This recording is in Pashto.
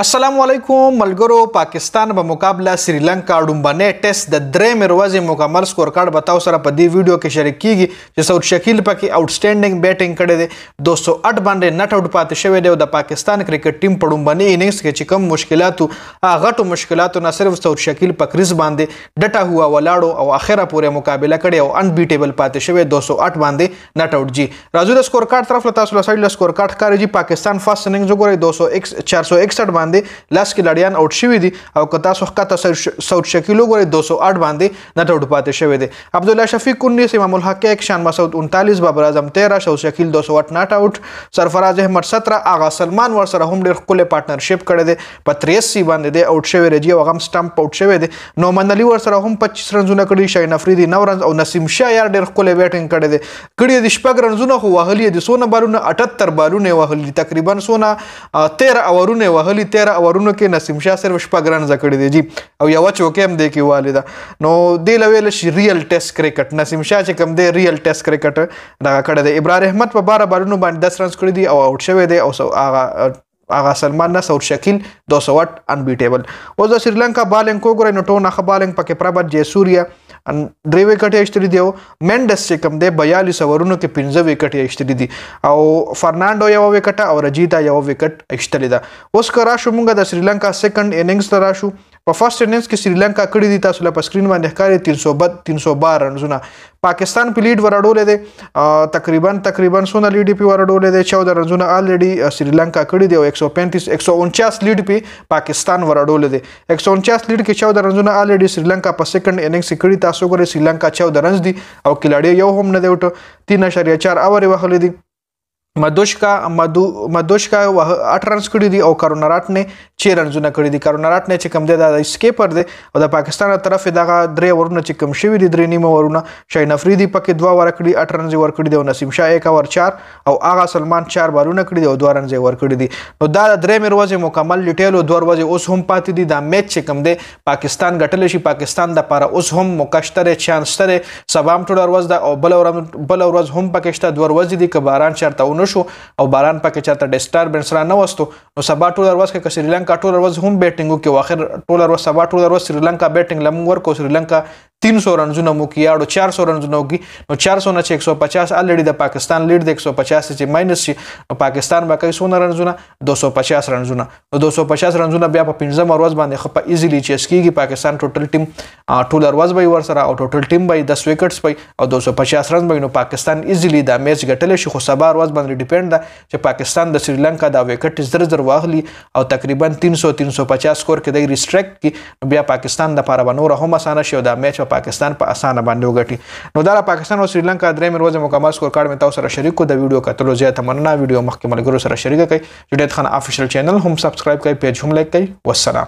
السلام علیکم ملګرو پاکستان په مقابله سریلانکا ډومبنې ټیسټ د درې مروازې مکمل سکور کارت به تاسو سره په دې ویډیو کې شریک کیږي چې سعود شکیل پکې آوټسټینډینګ بیټینګ کړی دی 208 باندې نټ آوټ پاتې شوی دی او د پاکستان کرکټ ټیم په ډومبنې اننګز کې چې کوم مشکلاتو هغه ټو مشکلاتو نه صرف سعود شکیل په کریز باندې ډټا هوا ولاړو او اخره پورې مقابله کړی او ان بیټیبل پاتې شوی 208 باندې نټ آوټ جی راځو د سکور کارت طرف له تاسو سره سکور کارت کاری جی پاکستان فاست اننګز وګورئ 201 461 باندې باندې لاس کې لړیان اوټ شوی دي او که تاسو ښکته ساوت شکیلو غوړي 208 باندې نټ اوټ پاتې شوی دی عبد الله شفیق 19 امام الحق 1 شان مسعود 39 بابر اعظم 13 شاو شکیل 208 نټ اوټ سرفراز احمد 17 اغا سلمان ور سره هم ډېر خپل پارټنرشپ کړی دی په 83 باندې دی اوټ شوی رجی او غم سټمپ اوټ شوی دی نومن علي ور سره هم 25 رنزونه کړی شاین افریدي 9 رنز او نسیم شاه یار ډېر خپل بیټینګ کړی دی کړی د شپږ رنزونه خو وهلی د سونه بالونه 78 بالونه وهلی تقریبا سونه 13 اورونه وهلی 13 اورونو کې نسیم شاه صرف شپږ رن زکړې دي جی او یو چوکې هم دی کې والي ده نو دی لویل شي ریل ټیسټ کرکټ نسیم شاه چې کوم دی ریل ټیسټ کرکټ دا کړه دی ابرار احمد په 12 بالونو باندې 10 رن کړې دي او اوټ شوی دی او هغه آغا سلمان نصر شکیل 208 انبیټیبل اوس د سریلانکا بالنګ کوګره نټو نه خبالنګ پکې پرابت جے سوریا درې وکټې اخیستلې دي او منډس چې کوم دی 42 اورونو کې 15 وکټې اخیستلې دي او فرناندو یو وکټه او رجیدا یو وکټ اخیستلې ده اوس کرا شو موږ د سریلانکا سیکنډ اننګز تراشو په فرست اننګز کې سریلانکا کړی دی تاسو لپاره سکرین باندې ښکاري 312 رنزونه پاکستان په لیډ ورډولې دي تقریبا تقریبا سونه لیډ پی ورډولې دي 14 رنزونه الریډي سریلانکا کړی دی او 135 149 لیډ پی پاکستان ورډولې دي 149 لیډ کې 14 رنزونه الریډي سریلانکا په سیکنډ اننګز کې کړی تاسو ګورئ سریلانکا 14 رنز دي او کلاړي یو هم نه دی وټ 3.4 اور وخلې دي मधोशका मधु मधोशका अठ रन्स کړی دي او کارون راټ نه چې رنزونه کړی دي کارون راټ نه چې کم دی دا اسکیپر دی او د پاکستان طرف دغه درې ورونه چې کم شوی دي درې نیمه ورونه شاین افریدي پکې دوا ور کړی اټ رنز ور کړی دی او نسیم شاه یک ور 4 او اغا سلمان 4 بالونه کړی دی او دوه رنز ور کړی دي نو دا درې مروزه مکمل ډیټیل او دوه ورځې اوس هم پاتې دي دا میچ چې کم دی پاکستان ګټل شي پاکستان د لپاره اوس هم مکشتره چانس تر سبام ټولر ورځ دا او بل ورځ بل ورځ هم پکې شته دوه ورځې دي کباران چرته ونه شو او باران پکې چاته ډیسټربنس را نه وستو نو سبا ټول ورځ کې سریلانکا ټول ورځ هم بیټینګ وکي واخر ټول ورځ سبا ټول ورځ سریلانکا بیټینګ لمون ورکو سریلانکا 300 رنزونه مو کې یاړو 400 رنزونه کې نو 400 نه 150 الریډي د پاکستان لید د 150 چې ماینس شي پاکستان به کوي 100 رنزونه 250 رنزونه نو 250 رنزونه بیا په 15 ورځ باندې خو په ایزیلی چیس کیږي پاکستان ټوټل ټیم ټول ورځ به ور سره او ټوټل ټیم به 10 وکټس پي او 250 رن به نو پاکستان ایزیلی دا میچ ګټلی شي خو سبا ورځ باندې ډیپند ده چې پاکستان د سریلانکا دا وکټ زر زر واغلی او تقریبا 300 350 سکور کې د ریسټریکټ کې بیا پاکستان د لپاره به نور هم اسانه شي او دا میچ د پاکستان په اسانه باندې وګټي نو دا د پاکستان او سریلانکا درې ورځې مکمل سکور کارت مې تاسو سره شریک کو د ویډیو کتلو زیاته مننه ویډیو مخکې ملګرو سره شریک کړئ جدید خان افیشل چینل هم سبسکرایب کړئ پیج هم لایک کړئ والسلام